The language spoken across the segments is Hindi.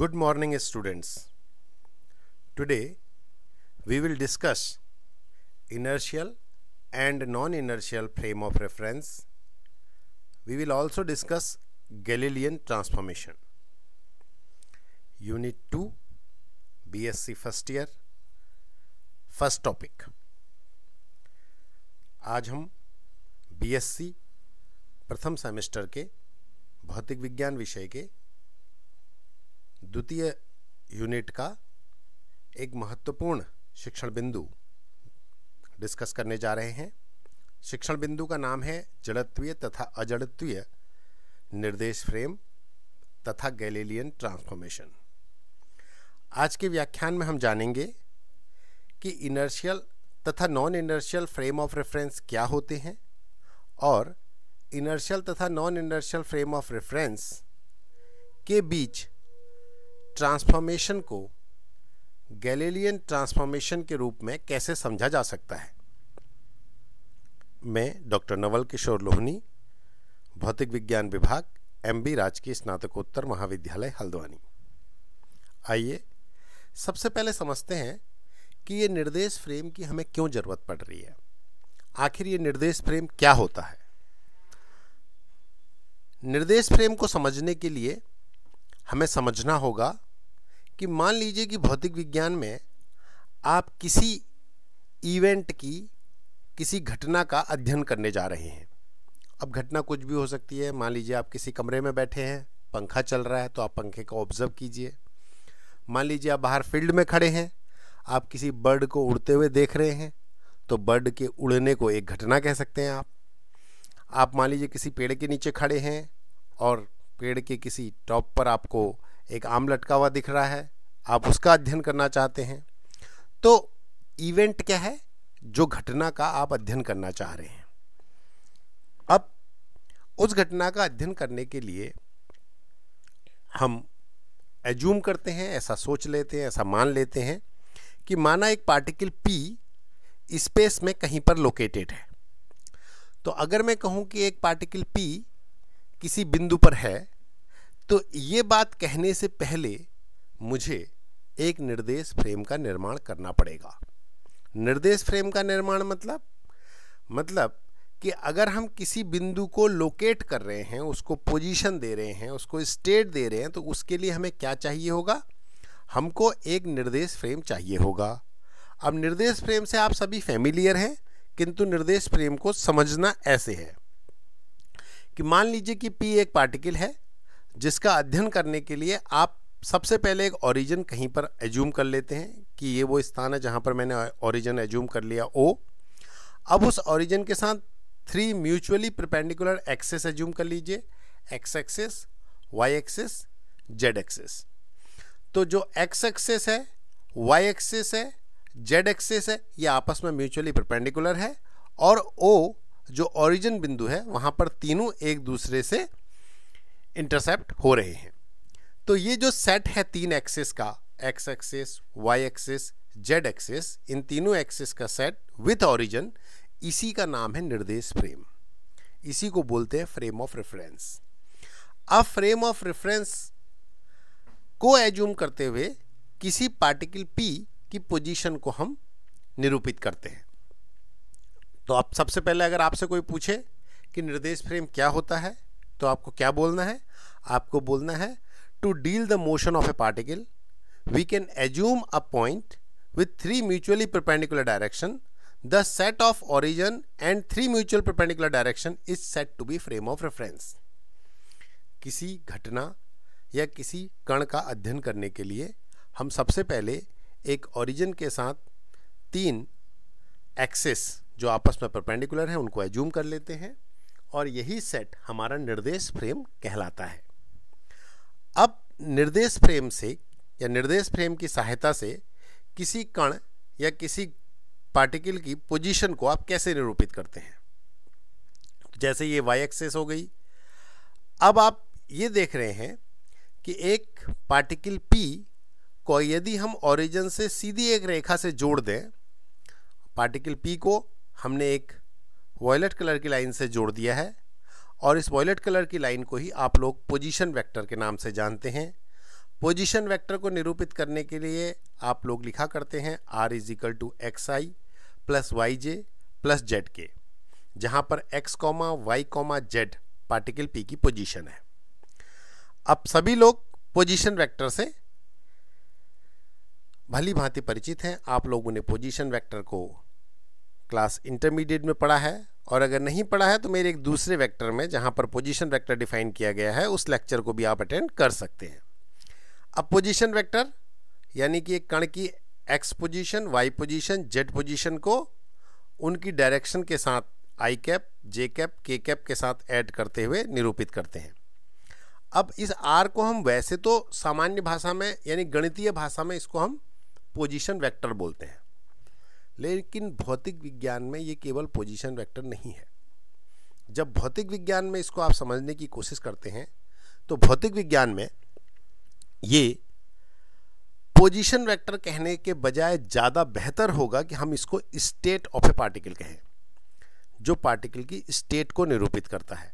Good morning students. Today we will discuss inertial and non-inertial frame of reference. We will also discuss Galilean transformation. Unit 2 BSc first year first topic. आज हम बीएससी प्रथम सेमेस्टर के भौतिक विज्ञान विषय के द्वितीय यूनिट का एक महत्वपूर्ण शिक्षण बिंदु डिस्कस करने जा रहे हैं शिक्षण बिंदु का नाम है जड़त्वीय तथा अजड़त्वीय निर्देश फ्रेम तथा गैलेलियन ट्रांसफॉर्मेशन आज के व्याख्यान में हम जानेंगे कि इनर्शियल तथा non inertial frame of reference क्या होते हैं और इनर्शियल तथा non inertial frame of reference के बीच ट्रांसफॉर्मेशन को गैलेलियन ट्रांसफॉर्मेशन के रूप में कैसे समझा जा सकता है मैं डॉक्टर नवल किशोर लोहनी भौतिक विज्ञान विभाग एम बी राजकीय स्नातकोत्तर महाविद्यालय हल्द्वानी आइए सबसे पहले समझते हैं कि ये निर्देश फ्रेम की हमें क्यों ज़रूरत पड़ रही है आखिर ये निर्देश फ्रेम क्या होता है निर्देश फ्रेम को समझने के लिए हमें समझना होगा कि मान लीजिए कि भौतिक विज्ञान में आप किसी इवेंट की किसी घटना का अध्ययन करने जा रहे हैं अब घटना कुछ भी हो सकती है मान लीजिए आप किसी कमरे में बैठे हैं पंखा चल रहा है तो आप पंखे को ऑब्जर्व कीजिए मान लीजिए आप बाहर फील्ड में खड़े हैं आप किसी बर्ड को उड़ते हुए देख रहे हैं तो बर्ड के उड़ने को एक घटना कह सकते हैं आप आप मान लीजिए किसी पेड़ के नीचे खड़े हैं और पेड़ के किसी टॉप पर आपको एक आम लटका हुआ दिख रहा है आप उसका अध्ययन करना चाहते हैं तो इवेंट क्या है जो घटना का आप अध्ययन करना चाह रहे हैं अब उस घटना का अध्ययन करने के लिए हम एज्यूम करते हैं ऐसा सोच लेते हैं ऐसा मान लेते हैं कि माना एक पार्टिकल पी स्पेस में कहीं पर लोकेटेड है तो अगर मैं कहूँ कि एक पार्टिकल पी किसी बिंदु पर है तो ये बात कहने से पहले मुझे एक निर्देश फ्रेम का निर्माण करना पड़ेगा निर्देश फ्रेम का निर्माण मतलब मतलब कि अगर हम किसी बिंदु को लोकेट कर रहे हैं उसको पोजीशन दे रहे हैं उसको स्टेट दे रहे हैं तो उसके लिए हमें क्या चाहिए होगा हमको एक निर्देश फ्रेम चाहिए होगा अब निर्देश फ्रेम से आप सभी फैमिलियर हैं किंतु निर्देश फ्रेम को समझना ऐसे है कि मान लीजिए कि पी एक पार्टिकल है जिसका अध्ययन करने के लिए आप सबसे पहले एक ओरिजिन कहीं पर एज्यूम कर लेते हैं कि ये वो स्थान है जहाँ पर मैंने ओरिजिन एज्यूम कर लिया ओ अब उस ओरिजिन के साथ three mutually perpendicular axes assume कर लीजिए X axes Y axes Z axes तो जो एक्स एक्सेस है वाई एक्सेस है जेड एक्सेस है ये आपस में म्यूचुअली प्रपेंडिकुलर है और ओ जो ओरिजिन बिंदु है वहाँ पर तीनों एक दूसरे से इंटरसेप्ट हो रहे हैं तो ये जो सेट है तीन एक्सिस का X axis Y axis Z axis इन तीनों एक्सिस का सेट विथ ऑरिजन इसी का नाम है निर्देश फ्रेम इसी को बोलते हैं फ्रेम ऑफ रेफरेंस अब फ्रेम ऑफ रेफरेंस को एज्यूम करते हुए किसी पार्टिकल पी की पोजीशन को हम निरूपित करते हैं तो आप सबसे पहले अगर आपसे कोई पूछे कि निर्देश फ्रेम क्या होता है तो आपको क्या बोलना है आपको बोलना है to deal the motion of a particle we can assume a point with three mutually perpendicular direction the set of origin and three mutual perpendicular direction is set to be frame of reference किसी घटना या किसी कण का अध्ययन करने के लिए हम सबसे पहले एक ओरिजन के साथ तीन एक्सेस जो आपस में परपेंडिकुलर हैं उनको एज्यूम कर लेते हैं और यही सेट हमारा निर्देश फ्रेम कहलाता है अब निर्देश फ्रेम से या निर्देश फ्रेम की सहायता से किसी कण या किसी पार्टिकल की पोजीशन को आप कैसे निरूपित करते हैं जैसे ये वाई एक्सेस हो गई अब आप ये देख रहे हैं कि एक पार्टिकल पी को यदि हम ओरिजिन से सीधी एक रेखा से जोड़ दें पार्टिकल पी को हमने एक वॉयलेट कलर की लाइन से जोड़ दिया है और इस वॉयलेट कलर की लाइन को ही आप लोग पोजिशन वैक्टर के नाम से जानते हैं पोजिशन वैक्टर को निरूपित करने के लिए आप लोग लिखा करते हैं R is equal to X I plus Y J plus Z K जहाँ पर X comma Y comma Z particle P की पोजिशन है अब सभी लोग पोजिशन वैक्टर से भली भांति परिचित हैं आप लोगों ने पोजिशन वैक्टर को क्लास इंटरमीडिएट में पढ़ा है और अगर नहीं पढ़ा है तो मेरे एक दूसरे वेक्टर में जहाँ पर पोजीशन वेक्टर डिफाइन किया गया है उस लेक्चर को भी आप अटेंड कर सकते हैं अब पोजीशन वेक्टर यानी कि एक कण की X position Y position Z position को उनकी डायरेक्शन के साथ I cap J cap K cap के साथ ऐड करते हुए निरूपित करते हैं अब इस आर को हम वैसे तो सामान्य भाषा में यानी गणितीय भाषा में इसको हम पोजिशन वैक्टर बोलते हैं लेकिन भौतिक विज्ञान में ये केवल पोजीशन वेक्टर नहीं है जब भौतिक विज्ञान में इसको आप समझने की कोशिश करते हैं तो भौतिक विज्ञान में ये पोजीशन वेक्टर कहने के बजाय ज़्यादा बेहतर होगा कि हम इसको स्टेट ऑफ ए पार्टिकल कहें जो पार्टिकल की स्टेट को निरूपित करता है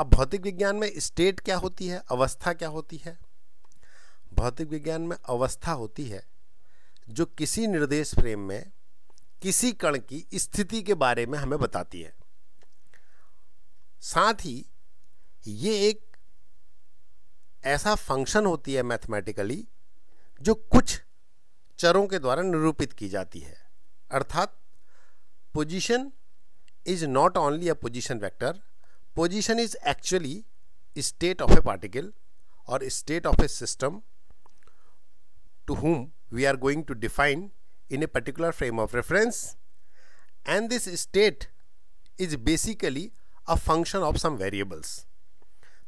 अब भौतिक विज्ञान में स्टेट क्या होती है अवस्था क्या होती है भौतिक विज्ञान में अवस्था होती है जो किसी निर्देश फ्रेम में किसी कण की स्थिति के बारे में हमें बताती है साथ ही ये एक ऐसा फंक्शन होती है मैथमेटिकली जो कुछ चरों के द्वारा निरूपित की जाती है अर्थात position is not only a position vector position is actually state of a particle और state of a system to whom we are going to define in a particular frame of reference and this state is basically a function of some variables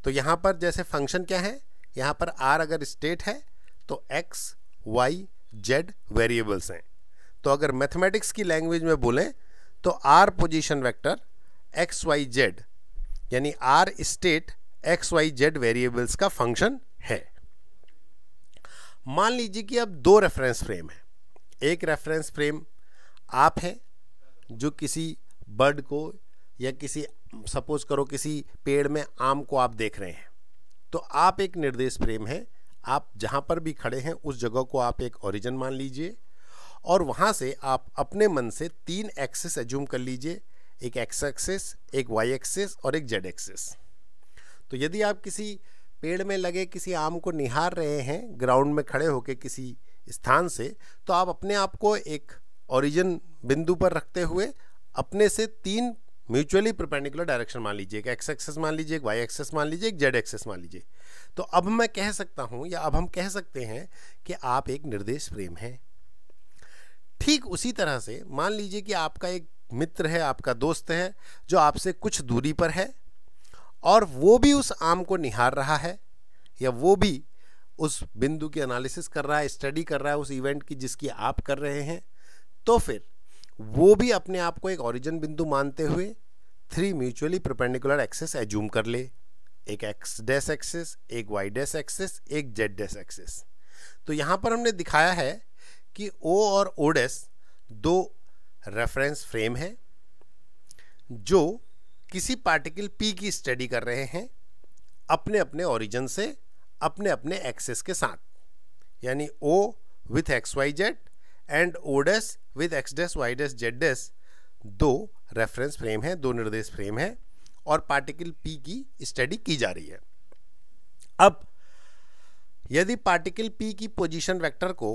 तो यहाँ पर जैसे function क्या है यहाँ पर r अगर state है तो x, y, z variables हैं तो अगर mathematics की language में बोलें तो r position vector x, y, z यानी r state x y z variables का function मान लीजिए कि अब दो रेफरेंस फ्रेम है एक रेफरेंस फ्रेम आप है जो किसी बर्ड को या किसी सपोज करो किसी पेड़ में आम को आप देख रहे हैं तो आप एक निर्देश फ्रेम है आप जहाँ पर भी खड़े हैं उस जगह को आप एक ओरिजिन मान लीजिए और वहाँ से आप अपने मन से तीन एक्सेस एज्यूम कर लीजिए एक एक्स एक्सेस एक वाई एक्सेस और एक जेड एक्सेस तो यदि आप किसी पेड़ में लगे किसी आम को निहार रहे हैं ग्राउंड में खड़े होकर किसी स्थान से तो आप अपने आप को एक ओरिजिन बिंदु पर रखते हुए अपने से तीन म्यूचुअली परपेंडिकुलर डायरेक्शन मान लीजिए एक एक्स एक्सेस मान लीजिए एक वाई एक्सेस मान लीजिए एक जेड एक्सेस मान लीजिए तो अब मैं कह सकता हूँ या अब हम कह सकते हैं कि आप एक निर्देश प्रेम हैं ठीक उसी तरह से मान लीजिए कि आपका एक मित्र है आपका दोस्त है जो आपसे कुछ दूरी पर है और वो भी उस आम को निहार रहा है या वो भी उस बिंदु की एनालिसिस कर रहा है स्टडी कर रहा है उस इवेंट की जिसकी आप कर रहे हैं तो फिर वो भी अपने आप को एक ओरिजिन बिंदु मानते हुए three mutually perpendicular axes assume कर ले एक एक्स डैश एक्सेस एक वाई डैश एक्सेस एक जेड डैश एक्सेस तो यहाँ पर हमने दिखाया है कि ओ और ओ दो रेफरेंस फ्रेम है जो किसी पार्टिकल पी की स्टडी कर रहे हैं अपने अपने ओरिजिन से अपने अपने एक्सेस के साथ यानी O with X Y Z and O dash with X dash Y dash Z dash दो रेफरेंस फ्रेम है दो निर्देश फ्रेम है और पार्टिकल पी की स्टडी की जा रही है अब यदि पार्टिकल पी की पोजीशन वेक्टर को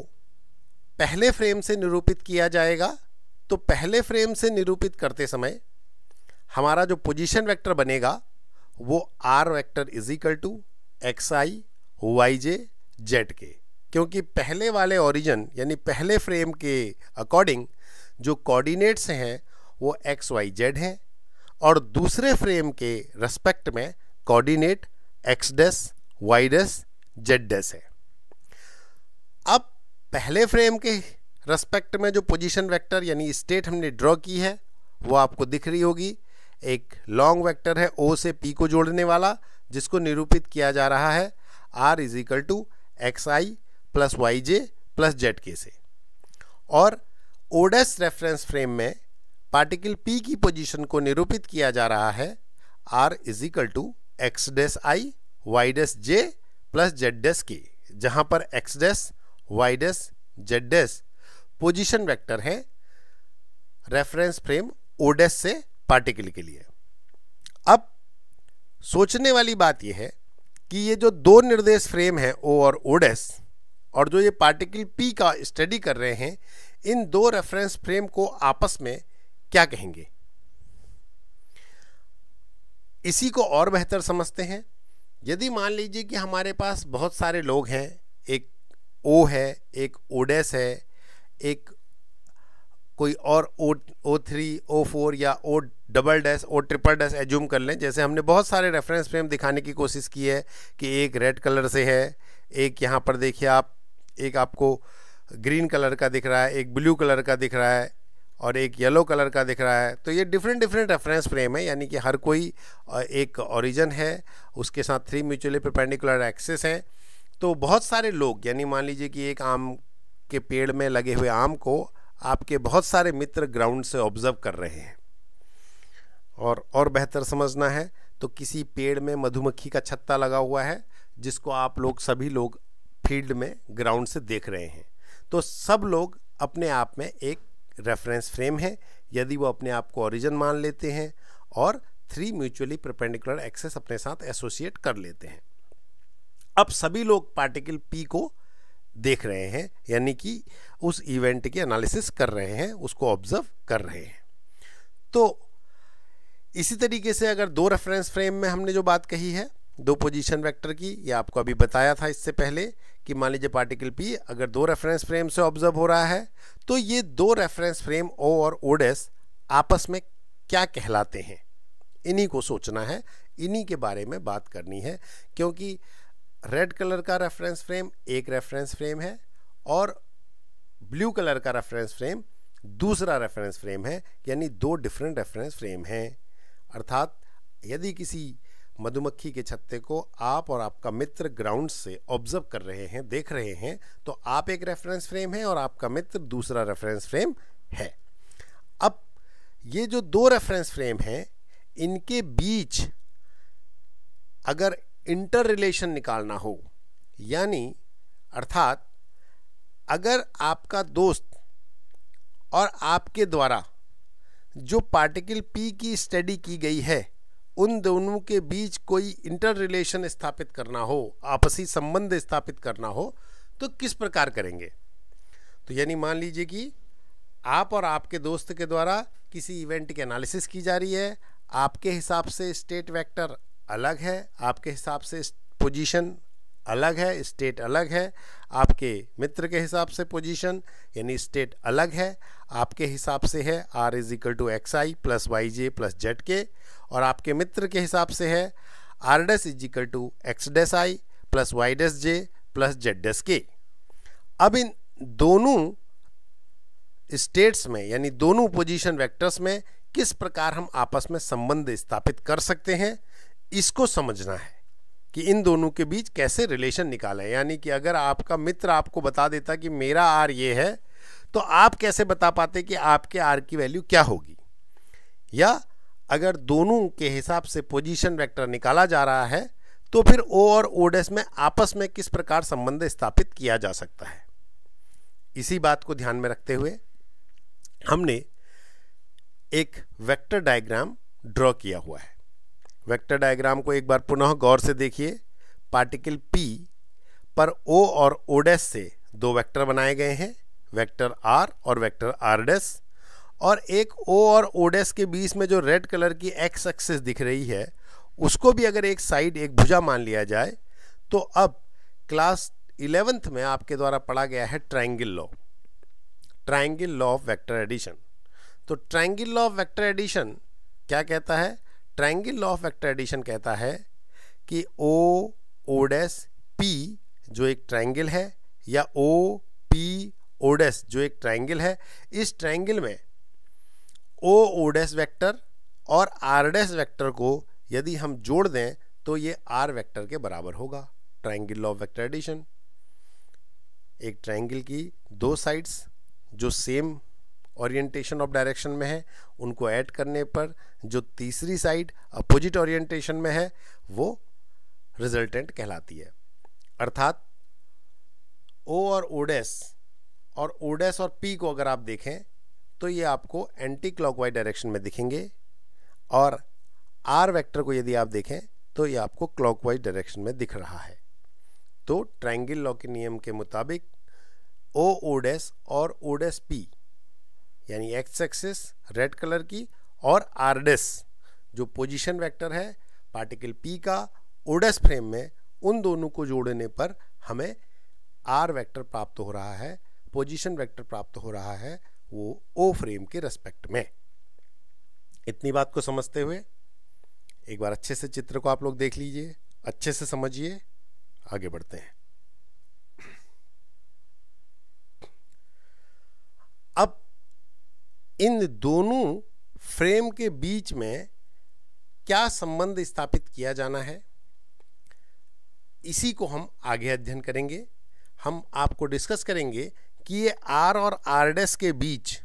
पहले फ्रेम से निरूपित किया जाएगा तो पहले फ्रेम से निरूपित करते समय हमारा जो पोजीशन वेक्टर बनेगा वो R vector is equal to X I Y J Z K क्योंकि पहले वाले ओरिजिन यानी पहले फ्रेम के अकॉर्डिंग जो कोऑर्डिनेट्स हैं वो एक्स वाई जेड हैं और दूसरे फ्रेम के रेस्पेक्ट में coordinate X dash Y dash Z dash है अब पहले फ्रेम के रेस्पेक्ट में जो पोजीशन वेक्टर यानी स्टेट हमने ड्रॉ की है वो आपको दिख रही होगी एक लॉन्ग वेक्टर है ओ से पी को जोड़ने वाला जिसको निरूपित किया जा रहा है R is equal to X I plus Y J plus Z K से और ओडेस रेफरेंस फ्रेम में पार्टिकल पी की पोजीशन को निरूपित किया जा रहा है R is equal to X dash I Y dash J plus Z dash K जहाँ पर X dash Y dash Z dash position vector है रेफरेंस फ्रेम ओडेस से पार्टिकल के लिए अब सोचने वाली बात यह है कि ये जो दो निर्देश फ्रेम है ओ और ओडेस और जो ये पार्टिकल पी का स्टडी कर रहे हैं इन दो रेफरेंस फ्रेम को आपस में क्या कहेंगे इसी को और बेहतर समझते हैं यदि मान लीजिए कि हमारे पास बहुत सारे लोग हैं एक ओ है एक ओडेस है एक कोई और ओ ओ थ्री ओ फोर या ओ डबल डैश और ट्रिपल डैश एज्यूम कर लें जैसे हमने बहुत सारे रेफरेंस फ्रेम दिखाने की कोशिश की है कि एक रेड कलर से है एक यहाँ पर देखिए आप एक आपको ग्रीन कलर का दिख रहा है एक ब्लू कलर का दिख रहा है और एक येलो कलर का दिख रहा है तो ये डिफरेंट डिफरेंट रेफरेंस फ्रेम है यानी कि हर कोई एक ओरिजन है उसके साथ थ्री म्यूचुअली परपेंडिकुलर एक्सेस हैं तो बहुत सारे लोग यानी मान लीजिए कि एक आम के पेड़ में लगे हुए आम को आपके बहुत सारे मित्र ग्राउंड से ऑब्जर्व कर रहे हैं और और बेहतर समझना है तो किसी पेड़ में मधुमक्खी का छत्ता लगा हुआ है जिसको आप लोग सभी लोग फील्ड में ग्राउंड से देख रहे हैं तो सब लोग अपने आप में एक रेफरेंस फ्रेम है यदि वो अपने आप को ओरिजिन मान लेते हैं और थ्री म्यूचुअली प्रपेंडिकुलर एक्सेस अपने साथ एसोसिएट कर लेते हैं अब सभी लोग पार्टिकल पी को देख रहे हैं यानी कि उस इवेंट की एनालिसिस कर रहे हैं उसको ऑब्जर्व कर रहे हैं तो इसी तरीके से अगर दो रेफरेंस फ्रेम में हमने जो बात कही है दो पोजीशन वेक्टर की ये आपको अभी बताया था इससे पहले कि मान लीजिए पार्टिकल पी अगर दो रेफरेंस फ्रेम से ऑब्जर्व हो रहा है तो ये दो रेफरेंस फ्रेम ओ और ओडेस आपस में क्या कहलाते हैं इन्हीं को सोचना है इन्हीं के बारे में बात करनी है क्योंकि रेड कलर का रेफरेंस फ्रेम एक रेफरेंस फ्रेम है और ब्लू कलर का रेफरेंस फ्रेम दूसरा रेफरेंस फ्रेम है यानी दो डिफरेंट रेफरेंस फ्रेम हैं अर्थात यदि किसी मधुमक्खी के छत्ते को आप और आपका मित्र ग्राउंड से ऑब्जर्व कर रहे हैं देख रहे हैं तो आप एक रेफरेंस फ्रेम हैं और आपका मित्र दूसरा रेफरेंस फ्रेम है अब ये जो दो रेफरेंस फ्रेम हैं इनके बीच अगर इंटर रिलेशन निकालना हो यानी अर्थात अगर आपका दोस्त और आपके द्वारा जो पार्टिकल पी की स्टडी की गई है उन दोनों के बीच कोई इंटर रिलेशन स्थापित करना हो आपसी संबंध स्थापित करना हो तो किस प्रकार करेंगे तो यानी मान लीजिए कि आप और आपके दोस्त के द्वारा किसी इवेंट की एनालिसिस की जा रही है आपके हिसाब से स्टेट वेक्टर अलग है आपके हिसाब से पोजीशन अलग है स्टेट अलग है आपके मित्र के हिसाब से पोजीशन यानी स्टेट अलग है आपके हिसाब से है R is equal to X I plus Y J plus Z K और आपके मित्र के हिसाब से है R dash is equal to X dash I plus Y dash J plus Z dash K अब इन दोनों स्टेट्स में यानी दोनों पोजीशन वेक्टर्स में किस प्रकार हम आपस में संबंध स्थापित कर सकते हैं इसको समझना है कि इन दोनों के बीच कैसे रिलेशन निकालें यानी कि अगर आपका मित्र आपको बता देता कि मेरा आर ये है तो आप कैसे बता पाते कि आपके आर की वैल्यू क्या होगी या अगर दोनों के हिसाब से पोजीशन वेक्टर निकाला जा रहा है तो फिर ओ और ओडेस में आपस में किस प्रकार संबंध स्थापित किया जा सकता है इसी बात को ध्यान में रखते हुए हमने एक वेक्टर डायग्राम ड्रॉ किया हुआ है वेक्टर डायग्राम को एक बार पुनः गौर से देखिए पार्टिकल P पर O और O से दो वेक्टर बनाए गए हैं वेक्टर R और वेक्टर R डैश और एक O और O के बीच में जो रेड कलर की एक्स एक्सेस दिख रही है उसको भी अगर एक साइड एक भुजा मान लिया जाए तो अब क्लास इलेवेंथ में आपके द्वारा पढ़ा गया है triangle law triangle law of vector addition तो triangle law of vector addition क्या कहता है triangle law of vector addition कहता है कि ओ ओडेस पी जो एक ट्रायंगल है या ओ पी ओडेस जो एक ट्रायंगल है इस ट्रायंगल में ओ ओडेस वेक्टर वैक्टर और आर डैस वैक्टर को यदि हम जोड़ दें तो ये आर वैक्टर के बराबर होगा ट्रायंगल ऑफ वेक्टर एडिशन एक ट्रायंगल की दो साइड्स जो सेम ओरिएंटेशन ऑफ डायरेक्शन में है उनको ऐड करने पर जो तीसरी साइड अपोजिट ओरिएंटेशन में है वो रिजल्टेंट कहलाती है अर्थात ओ और ओडेस और ओडेस और पी को अगर आप देखें तो ये आपको एंटी क्लॉकवाइज डायरेक्शन में दिखेंगे और आर वेक्टर को यदि आप देखें तो ये आपको क्लॉकवाइज डायरेक्शन में दिख रहा है तो ट्रायंगल लॉ के नियम के मुताबिक ओ ओडेस और ओडेस पी यानी एक्स एक्सिस रेड कलर की और आरडेस जो पोजीशन वेक्टर है पार्टिकल पी का ओडेस फ्रेम में उन दोनों को जोड़ने पर हमें आर वेक्टर प्राप्त हो रहा है पोजीशन वेक्टर प्राप्त हो रहा है वो ओ फ्रेम के रेस्पेक्ट में इतनी बात को समझते हुए एक बार अच्छे से चित्र को आप लोग देख लीजिए अच्छे से समझिए आगे बढ़ते हैं अब इन दोनों फ्रेम के बीच में क्या संबंध स्थापित किया जाना है इसी को हम आगे अध्ययन करेंगे हम आपको डिस्कस करेंगे कि ये आर और आर डेस के बीच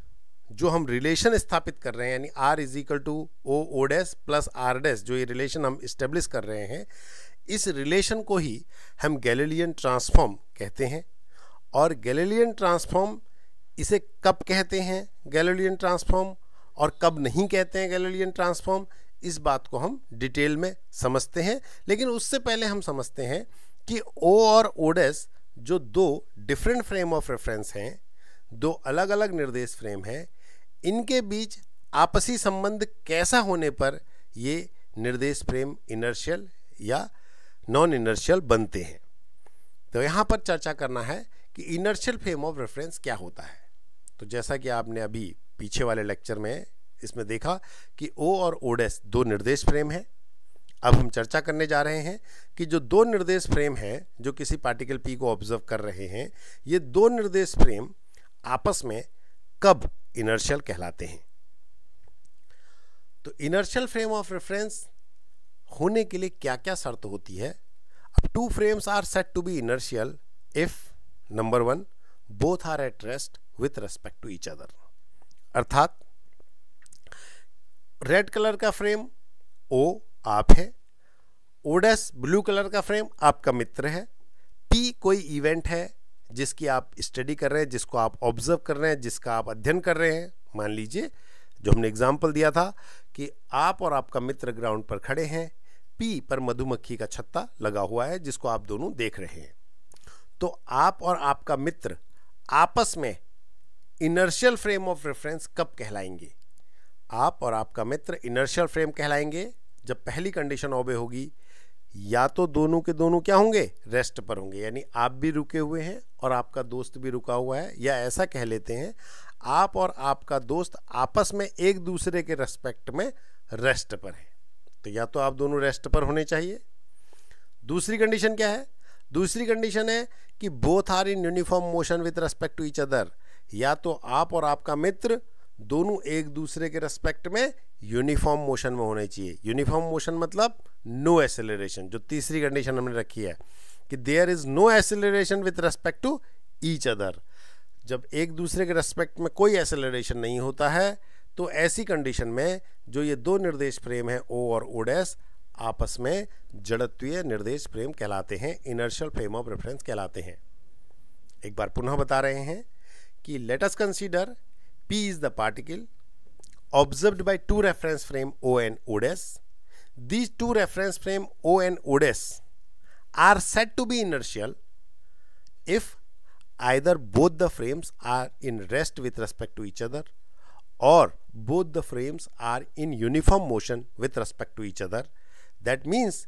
जो हम रिलेशन स्थापित कर रहे हैं यानी R is equal to O O dash plus R dash जो ये रिलेशन हम इस्टेब्लिश कर रहे हैं इस रिलेशन को ही हम गैलेलियन ट्रांसफॉर्म कहते हैं और गैलेलियन ट्रांसफॉर्म इसे कब कहते हैं गैलेलियन ट्रांसफॉर्म और कब नहीं कहते हैं गैलीलियन ट्रांसफॉर्म इस बात को हम डिटेल में समझते हैं लेकिन उससे पहले हम समझते हैं कि ओ और ओडेस जो दो डिफरेंट फ्रेम ऑफ रेफरेंस हैं दो अलग अलग निर्देश फ्रेम हैं इनके बीच आपसी संबंध कैसा होने पर ये निर्देश फ्रेम इनर्शियल या नॉन इनर्शियल बनते हैं तो यहाँ पर चर्चा करना है कि इनर्शियल फ्रेम ऑफ रेफरेंस क्या होता है तो जैसा कि आपने अभी पीछे वाले लेक्चर में इसमें देखा कि ओ और ओडेस दो निर्देश फ्रेम हैं अब हम चर्चा करने जा रहे हैं कि जो दो निर्देश फ्रेम हैं जो किसी पार्टिकल पी को ऑब्जर्व कर रहे हैं ये दो निर्देश फ्रेम आपस में कब इनर्शियल कहलाते हैं तो इनर्शियल फ्रेम ऑफ रेफरेंस होने के लिए क्या क्या शर्त होती है अब two frames are set to be inertial if number one both are at rest with respect to each other अर्थात रेड कलर का फ्रेम ओ आप है ओडस ब्लू कलर का फ्रेम आपका मित्र है पी कोई इवेंट है जिसकी आप स्टडी कर रहे हैं जिसको आप ऑब्जर्व कर रहे हैं जिसका आप अध्ययन कर रहे हैं मान लीजिए जो हमने एग्जाम्पल दिया था कि आप और आपका मित्र ग्राउंड पर खड़े हैं पी पर मधुमक्खी का छत्ता लगा हुआ है जिसको आप दोनों देख रहे हैं तो आप और आपका मित्र आपस में इनर्शियल फ्रेम ऑफ रेफरेंस कब कहलाएंगे आप और आपका मित्र इनर्शियल फ्रेम कहलाएंगे जब पहली कंडीशन ओबे होगी या तो दोनों के दोनों क्या होंगे रेस्ट पर होंगे यानी आप भी रुके हुए हैं और आपका दोस्त भी रुका हुआ है या ऐसा कह लेते हैं आप और आपका दोस्त आपस में एक दूसरे के रेस्पेक्ट में रेस्ट पर है तो या तो आप दोनों रेस्ट पर होने चाहिए दूसरी कंडीशन क्या है दूसरी कंडीशन है कि both are in uniform motion with respect to each other या तो आप और आपका मित्र दोनों एक दूसरे के रेस्पेक्ट में यूनिफॉर्म मोशन में होने चाहिए यूनिफॉर्म मोशन मतलब नो एसेलरेशन जो तीसरी कंडीशन हमने रखी है कि there is no acceleration with respect to each other जब एक दूसरे के रेस्पेक्ट में कोई एसेलरेशन नहीं होता है तो ऐसी कंडीशन में जो ये दो निर्देश फ्रेम है ओ और ओडेस आपस में जड़त्वीय निर्देश फ्रेम कहलाते हैं इनर्शियल फ्रेम ऑफ रेफरेंस कहलाते हैं एक बार पुनः बता रहे हैं कि let us consider P is the particle observe by two reference frame O and O dash these two reference frame O and O dash are set to be inertial if either both the frames are in rest with respect to each other और both the frames are in uniform motion with respect to each other that means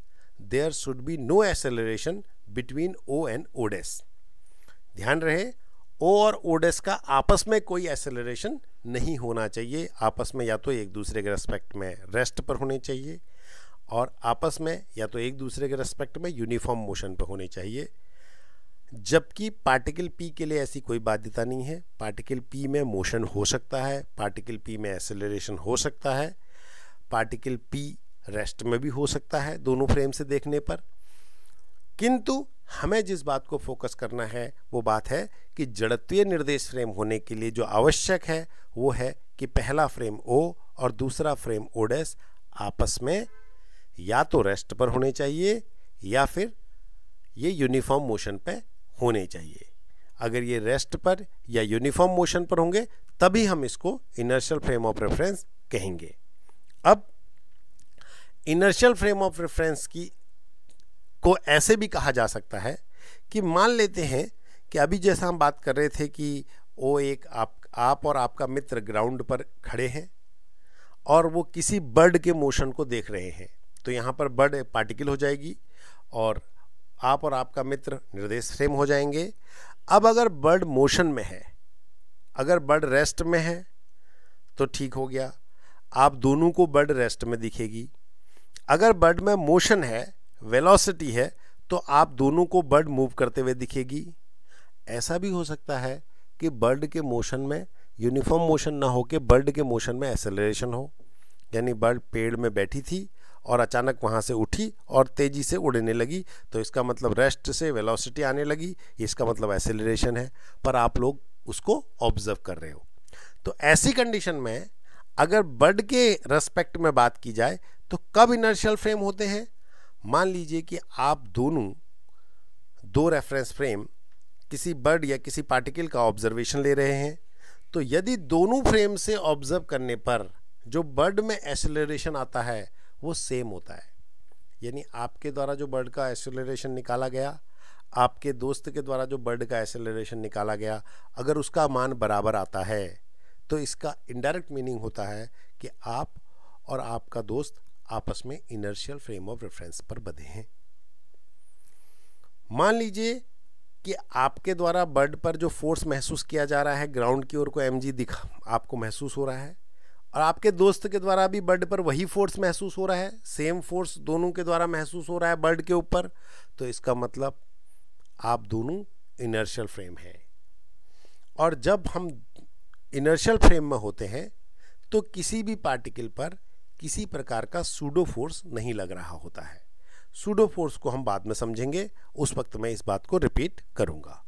there should be no acceleration between O and O dash ध्यान रहे ओ और ओडेस का आपस में कोई एसेलरेशन नहीं होना चाहिए आपस में या तो एक दूसरे के रेस्पेक्ट में रेस्ट पर होने चाहिए और आपस में या तो एक दूसरे के रेस्पेक्ट में यूनिफॉर्म मोशन पर होने चाहिए जबकि पार्टिकल पी के लिए ऐसी कोई बाध्यता नहीं है पार्टिकल पी में मोशन हो सकता है पार्टिकल पी में एसेलरेशन हो सकता है पार्टिकल पी रेस्ट में भी हो सकता है दोनों फ्रेम से देखने पर किंतु हमें जिस बात को फोकस करना है वो बात है कि जड़त्वीय निर्देश फ्रेम होने के लिए जो आवश्यक है वो है कि पहला फ्रेम ओ और दूसरा फ्रेम ओडेस आपस में या तो रेस्ट पर होने चाहिए या फिर ये यूनिफॉर्म मोशन पे होने चाहिए अगर ये रेस्ट पर या यूनिफॉर्म मोशन पर होंगे तभी हम इसको इनर्शियल फ्रेम ऑफ रेफरेंस कहेंगे अब इनर्शियल फ्रेम ऑफ रेफरेंस की को ऐसे भी कहा जा सकता है कि मान लेते हैं कि अभी जैसा हम बात कर रहे थे कि वो एक आप आप और आपका मित्र ग्राउंड पर खड़े हैं और वो किसी बर्ड के मोशन को देख रहे हैं तो यहाँ पर बर्ड पार्टिकल हो जाएगी और आप और आपका मित्र निर्देश फ्रेम हो जाएंगे अब अगर बर्ड मोशन में है अगर बर्ड रेस्ट में है तो ठीक हो गया आप दोनों को बर्ड रेस्ट में दिखेगी अगर बर्ड में मोशन है वेलोसिटी है तो आप दोनों को बर्ड मूव करते हुए दिखेगी ऐसा भी हो सकता है कि बर्ड के मोशन में यूनिफॉर्म मोशन ना हो के बर्ड के मोशन में एसेलरेशन हो यानी बर्ड पेड़ में बैठी थी और अचानक वहाँ से उठी और तेज़ी से उड़ने लगी तो इसका मतलब रेस्ट से वेलोसिटी आने लगी इसका मतलब एसेलरेशन है पर आप लोग उसको ऑब्जर्व कर रहे हो तो ऐसी कंडीशन में अगर बर्ड के रेस्पेक्ट में बात की जाए तो कब इनर्शियल फ्रेम होते हैं मान लीजिए कि आप दोनों दो रेफरेंस फ्रेम किसी बर्ड या किसी पार्टिकल का ऑब्जर्वेशन ले रहे हैं तो यदि दोनों फ्रेम से ऑब्जर्व करने पर जो बर्ड में एक्सेलरेशन आता है वो सेम होता है यानी आपके द्वारा जो बर्ड का एक्सेलरेशन निकाला गया आपके दोस्त के द्वारा जो बर्ड का एसेलरेशन निकाला गया अगर उसका मान बराबर आता है तो इसका इनडायरेक्ट मीनिंग होता है कि आप और आपका दोस्त आपस में इनर्शियल फ्रेम ऑफ रेफरेंस पर बधे हैं मान लीजिए कि आपके द्वारा बर्ड पर जो फोर्स महसूस किया जा रहा है ग्राउंड की ओर को एम जी दिखा आपको महसूस हो रहा है और आपके दोस्त के द्वारा भी बर्ड पर वही फोर्स महसूस हो रहा है सेम फोर्स दोनों के द्वारा महसूस हो रहा है बर्ड के ऊपर तो इसका मतलब आप दोनों इनर्शियल फ्रेम हैं और जब हम इनर्शियल फ्रेम में होते हैं तो किसी भी पार्टिकल पर किसी प्रकार का सूडो फोर्स नहीं लग रहा होता है सूडो फोर्स को हम बाद में समझेंगे उस वक्त मैं इस बात को रिपीट करूंगा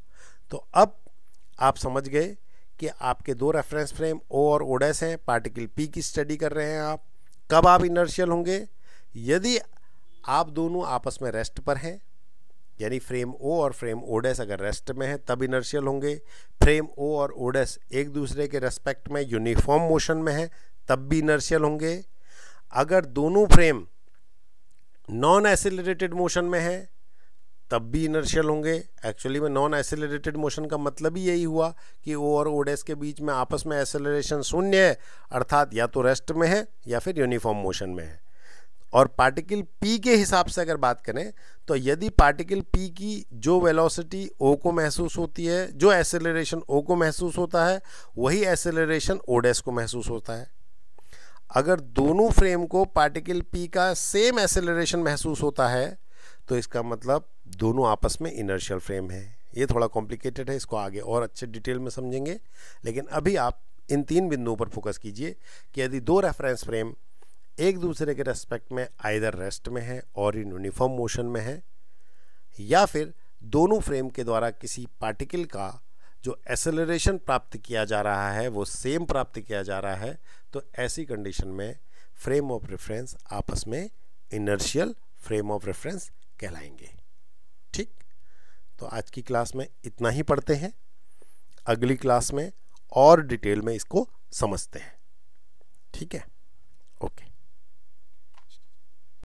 तो अब आप समझ गए कि आपके दो रेफरेंस फ्रेम ओ और ओडेस हैं पार्टिकल पी की स्टडी कर रहे हैं आप कब आप इनर्शियल होंगे यदि आप दोनों आपस में रेस्ट पर हैं यानी फ्रेम ओ और फ्रेम ओडेस अगर रेस्ट में है तब इनर्शियल होंगे फ्रेम ओ और ओडेस एक दूसरे के रेस्पेक्ट में यूनिफॉर्म मोशन में है तब भी इनर्शियल होंगे अगर दोनों फ्रेम नॉन एसिलेटेड मोशन में है तब भी इनर्शियल होंगे एक्चुअली में नॉन एसिलेटेड मोशन का मतलब ही यही हुआ कि ओ और ओडेस के बीच में आपस में एसेलरेशन शून्य है अर्थात या तो रेस्ट में है या फिर यूनिफॉर्म मोशन में है और पार्टिकल पी के हिसाब से अगर बात करें तो यदि पार्टिकल पी की जो वेलोसिटी ओ को महसूस होती है जो एसेलरेशन ओ को महसूस होता है वही एसेलरेशन ओडेस को महसूस होता है अगर दोनों फ्रेम को पार्टिकल पी का सेम एसेलरेशन महसूस होता है तो इसका मतलब दोनों आपस में इनर्शियल फ्रेम है ये थोड़ा कॉम्प्लिकेटेड है इसको आगे और अच्छे डिटेल में समझेंगे लेकिन अभी आप इन तीन बिंदुओं पर फोकस कीजिए कि यदि दो रेफरेंस फ्रेम एक दूसरे के रेस्पेक्ट में आइधर रेस्ट में है और इन यूनिफॉर्म मोशन में है या फिर दोनों फ्रेम के द्वारा किसी पार्टिकल का जो एसेलरेशन प्राप्त किया जा रहा है वो सेम प्राप्त किया जा रहा है तो ऐसी कंडीशन में फ्रेम ऑफ रेफरेंस आपस में इनर्शियल फ्रेम ऑफ रेफरेंस कहलाएंगे ठीक तो आज की क्लास में इतना ही पढ़ते हैं अगली क्लास में और डिटेल में इसको समझते हैं ठीक है ओके